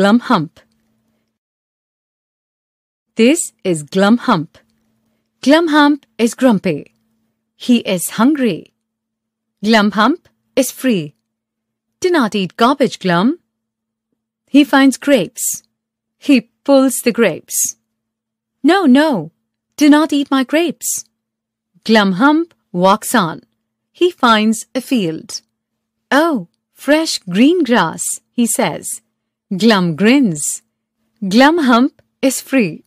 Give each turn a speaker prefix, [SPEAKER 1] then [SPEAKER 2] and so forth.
[SPEAKER 1] glum hump. This is glum hump. Glum hump is grumpy. He is hungry. Glum hump is free. Do not eat garbage, Glum. He finds grapes. He pulls the grapes. No, no, do not eat my grapes. Glum hump walks on. He finds a field. Oh, fresh green grass, he says. Glum grins. Glum Hump is free.